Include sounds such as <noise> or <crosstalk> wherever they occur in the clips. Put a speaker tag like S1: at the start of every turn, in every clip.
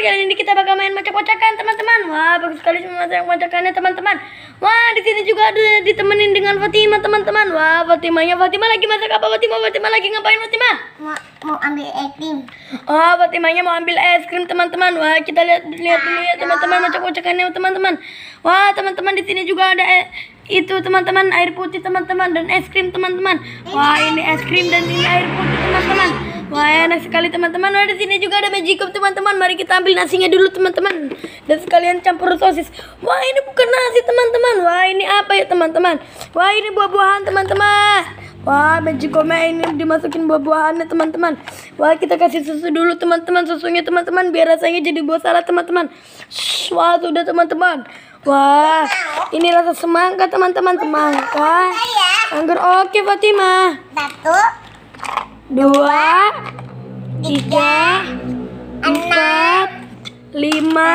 S1: kali ini kita bakal main macam kocakan teman-teman Wah bagus sekali macam kocakannya teman-teman Wah di sini juga ada ditemenin dengan Fatima teman-teman Wah Fatimanya Fatima lagi masak apa Fatima Fatima lagi ngapain Fatima Mau, mau ambil es krim Oh Fatimanya mau ambil es krim teman-teman Wah kita lihat lihat dulu ya teman-teman macam kocakannya teman-teman Wah teman-teman di sini juga ada eh, itu teman-teman air putih teman-teman dan es krim teman-teman Wah ini es krim dan ini air putih teman-teman Wah enak sekali teman-teman. Nah, sini juga ada magicom teman-teman. Mari kita ambil nasinya dulu teman-teman. Dan sekalian campur sosis. Wah ini bukan nasi teman-teman. Wah ini apa ya teman-teman? Wah ini buah-buahan teman-teman. Wah magicomnya ini dimasukin buah-buahannya teman-teman. Wah kita kasih susu dulu teman-teman. Susunya teman-teman biar rasanya jadi buah salah teman-teman. Wah sudah teman-teman. Wah ini rasa semangka teman-teman semangka. Ya. Anggur oke Fatimah. Satu dua, tiga, empat, lima.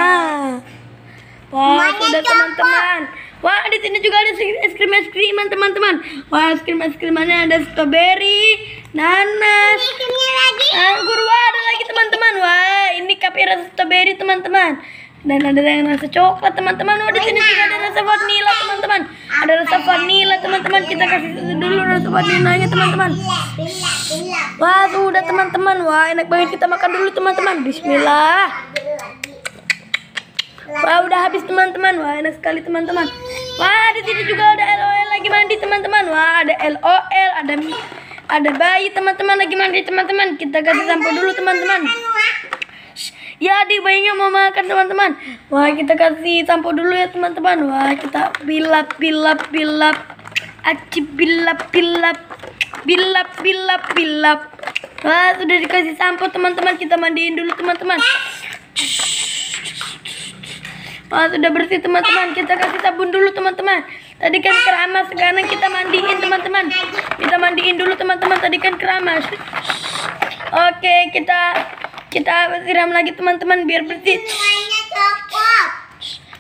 S1: Wah, sudah teman-teman. Wah, di sini juga ada es krim es kriman teman-teman. Wah, es krim es krimannya ada strawberry, nanas. Ini Anggur ah, wah ada lagi teman-teman. Wah, ini kopi rasa strawberry teman-teman. Dan ada yang rasa coklat teman-teman. Wah, di sini juga ada rasa vanilla teman-teman. Ada rasa vanilla teman-teman. Kita kasih dulu coba tempat teman-teman wah udah teman-teman wah enak banget kita makan dulu teman-teman Bismillah wah udah habis teman-teman wah enak sekali teman-teman wah di sini juga ada LOL lagi mandi teman-teman wah ada LOL ada ada bayi teman-teman lagi mandi teman-teman kita kasih sampo dulu teman-teman Ya, di bayinya mau makan, teman-teman. Wah, kita kasih sampo dulu ya, teman-teman. Wah, kita pilap, pilap, pilap aci bilap bilap bilap bilap bilap wah sudah dikasih sampo teman-teman kita mandiin dulu teman-teman wah sudah bersih teman-teman kita kasih sabun dulu teman-teman tadi kan keramas sekarang kita mandiin teman-teman kita mandiin dulu teman-teman tadi kan keramas oke kita kita siram lagi teman-teman biar bersih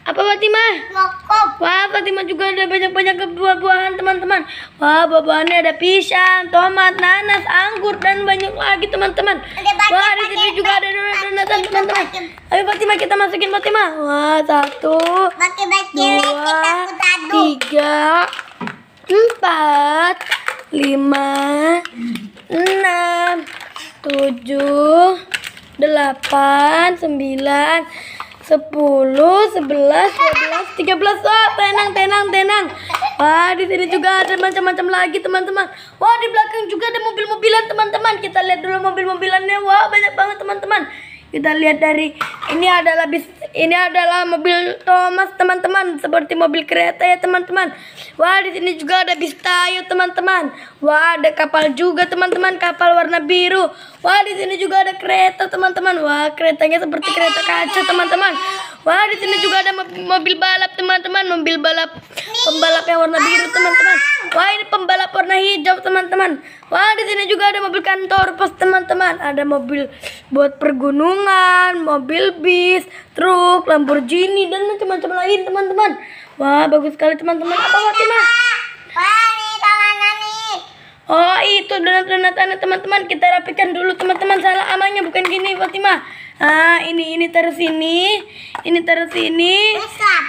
S1: apa Fatima? Lokom. Wah, Fatima juga ada banyak-banyak buah-buahan teman-teman. Wah, buah-buahannya ada pisang, tomat, nanas, anggur dan banyak lagi teman-teman. Wah, di sini juga ada donat-donatan teman-teman. Ayo Fatima kita masukin Fatima. Wah, satu, dua, tiga, empat, lima, enam, tujuh, delapan, sembilan sepuluh, sebelas, dua belas, tiga belas. Oh, tenang, tenang, tenang. Wah, di sini juga ada macam-macam lagi, teman-teman. Wah, di belakang juga ada mobil-mobilan, teman-teman. Kita lihat dulu mobil-mobilannya. Wah, banyak banget, teman-teman. Kita lihat dari ini adalah bis ini adalah mobil Thomas teman-teman, seperti mobil kereta ya teman-teman. Wah, di sini juga ada Bistayo teman-teman. Wah, ada kapal juga teman-teman, kapal warna biru. Wah, di sini juga ada kereta teman-teman. Wah, keretanya seperti kereta kaca teman-teman. Wah, di sini juga ada mobil balap teman-teman, mobil balap pembalap yang warna biru teman-teman. Wah, ini pembalap warna hijau teman-teman. Wah, di sini juga ada mobil kantor pos teman-teman. Ada mobil buat pergunungan, mobil bis, truk, Lamborghini dan macam-macam lain teman-teman. Wah bagus sekali teman-teman. Apa Fatimah? Oh itu donat-donat anak teman-teman kita rapikan dulu teman-teman salah amannya bukan gini Fatima. ah ini ini taruh sini ini taruh sini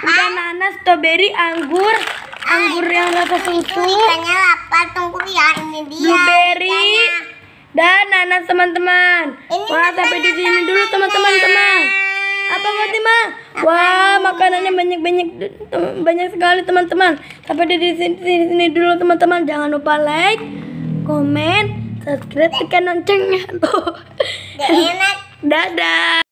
S1: udah nanas strawberry anggur
S2: anggur yang rasa susu ikannya lapar
S1: tunggu ya ini dia blueberry dan Nana teman-teman. Wah sampai di sini dulu teman-teman teman. Apa Fatima? Wah makanannya banyak-banyak banyak sekali teman-teman. Sampai di sini, sini, sini dulu teman-teman. Jangan lupa like, komen, subscribe, tekan loncengnya tuh. <laughs> Dadah.